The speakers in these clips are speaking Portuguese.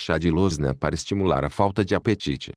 Chá de losna para estimular a falta de apetite.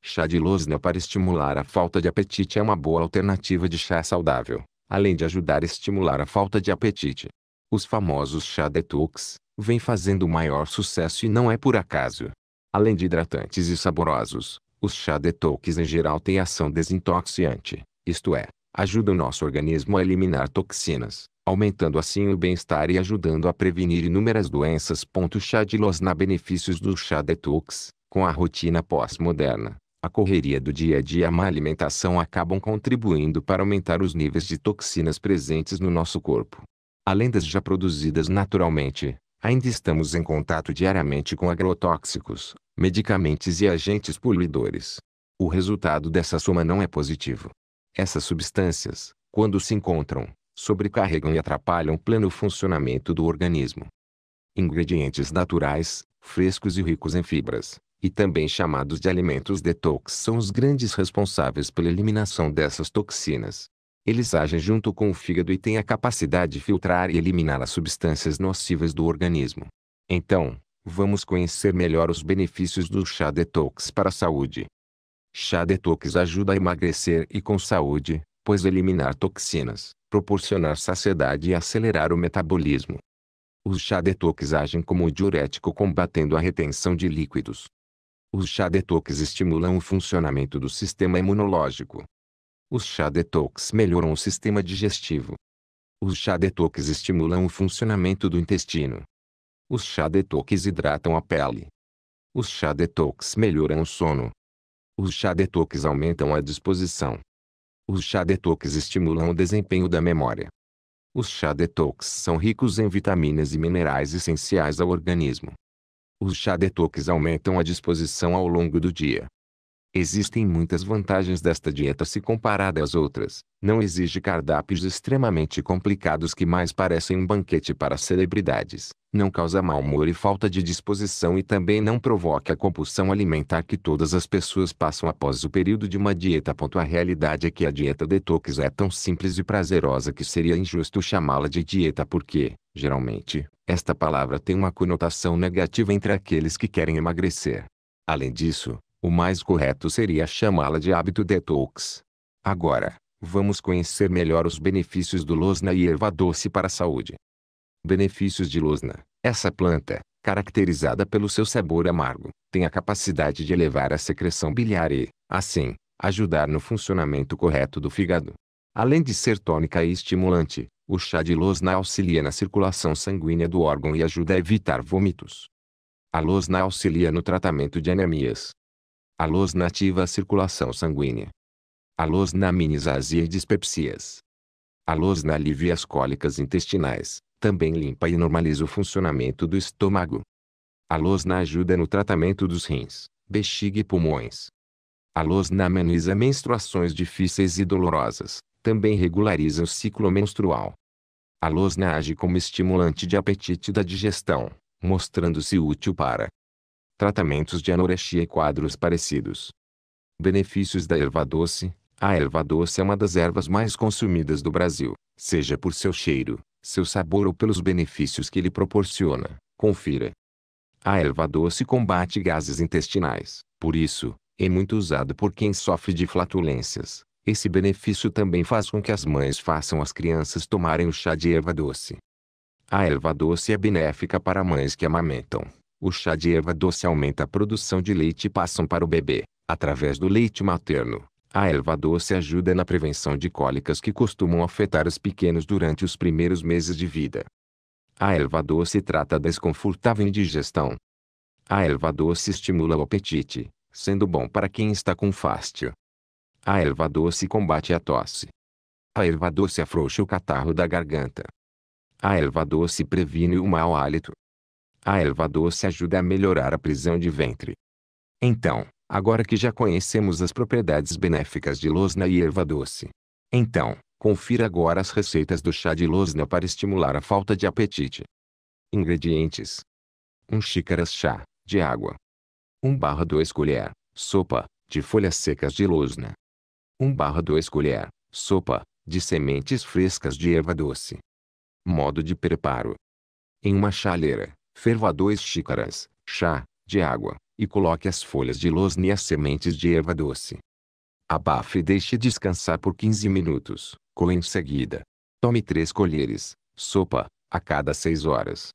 Chá de losna para estimular a falta de apetite é uma boa alternativa de chá saudável, além de ajudar a estimular a falta de apetite. Os famosos chá detox vêm fazendo maior sucesso e não é por acaso. Além de hidratantes e saborosos, os chá detox em geral têm ação desintoxiante, isto é, ajudam nosso organismo a eliminar toxinas, aumentando assim o bem-estar e ajudando a prevenir inúmeras doenças. Chá de losna Benefícios do chá detox, com a rotina pós-moderna. A correria do dia a dia e a má alimentação acabam contribuindo para aumentar os níveis de toxinas presentes no nosso corpo. Além das já produzidas naturalmente, ainda estamos em contato diariamente com agrotóxicos, medicamentos e agentes poluidores. O resultado dessa soma não é positivo. Essas substâncias, quando se encontram, sobrecarregam e atrapalham o pleno funcionamento do organismo. Ingredientes naturais, frescos e ricos em fibras, e também chamados de alimentos detox são os grandes responsáveis pela eliminação dessas toxinas. Eles agem junto com o fígado e têm a capacidade de filtrar e eliminar as substâncias nocivas do organismo. Então, vamos conhecer melhor os benefícios do chá detox para a saúde. Chá detox ajuda a emagrecer e com saúde, pois eliminar toxinas, proporcionar saciedade e acelerar o metabolismo. Os chá detox agem como diurético combatendo a retenção de líquidos. Os chá detox estimulam o funcionamento do sistema imunológico. Os chá detox melhoram o sistema digestivo. Os chá detox estimulam o funcionamento do intestino. Os chá detox hidratam a pele. Os chá detox melhoram o sono. Os chá detox aumentam a disposição. Os chá detox estimulam o desempenho da memória. Os chá detox são ricos em vitaminas e minerais essenciais ao organismo. Os chá detox aumentam a disposição ao longo do dia, Existem muitas vantagens desta dieta se comparada às outras. Não exige cardápios extremamente complicados que mais parecem um banquete para celebridades. Não causa mau humor e falta de disposição e também não provoca a compulsão alimentar que todas as pessoas passam após o período de uma dieta. A realidade é que a dieta detox é tão simples e prazerosa que seria injusto chamá-la de dieta porque, geralmente, esta palavra tem uma conotação negativa entre aqueles que querem emagrecer. Além disso, o mais correto seria chamá-la de hábito detox. Agora, vamos conhecer melhor os benefícios do losna e erva doce para a saúde. Benefícios de losna. Essa planta, caracterizada pelo seu sabor amargo, tem a capacidade de elevar a secreção biliar e, assim, ajudar no funcionamento correto do fígado. Além de ser tônica e estimulante, o chá de losna auxilia na circulação sanguínea do órgão e ajuda a evitar vômitos. A losna auxilia no tratamento de anemias, a losna ativa a circulação sanguínea. A losna ameniza e dispepsias. A losna alivia as cólicas intestinais, também limpa e normaliza o funcionamento do estômago. A losna ajuda no tratamento dos rins, bexiga e pulmões. A losna ameniza menstruações difíceis e dolorosas, também regulariza o ciclo menstrual. A losna age como estimulante de apetite da digestão, mostrando-se útil para tratamentos de anorexia e quadros parecidos. Benefícios da erva doce. A erva doce é uma das ervas mais consumidas do Brasil, seja por seu cheiro, seu sabor ou pelos benefícios que ele proporciona. Confira. A erva doce combate gases intestinais, por isso, é muito usado por quem sofre de flatulências. Esse benefício também faz com que as mães façam as crianças tomarem o chá de erva doce. A erva doce é benéfica para mães que amamentam, o chá de erva doce aumenta a produção de leite e passam para o bebê, através do leite materno. A erva doce ajuda na prevenção de cólicas que costumam afetar os pequenos durante os primeiros meses de vida. A erva doce trata da desconfortável indigestão. A erva doce estimula o apetite, sendo bom para quem está com fástio. A erva doce combate a tosse. A erva doce afrouxa o catarro da garganta. A erva doce previne o mau hálito a erva doce ajuda a melhorar a prisão de ventre. Então, agora que já conhecemos as propriedades benéficas de losna e erva doce. Então, confira agora as receitas do chá de losna para estimular a falta de apetite. Ingredientes: 1 xícaras chá de água. 1 barra 2 colher sopa de folhas secas de losna. 1 barra 2 colher sopa de sementes frescas de erva doce. Modo de preparo: em uma chaleira, Ferva dois xícaras, chá, de água, e coloque as folhas de losne e as sementes de erva doce. Abafe e deixe descansar por 15 minutos, Coe em seguida. Tome três colheres, sopa, a cada seis horas.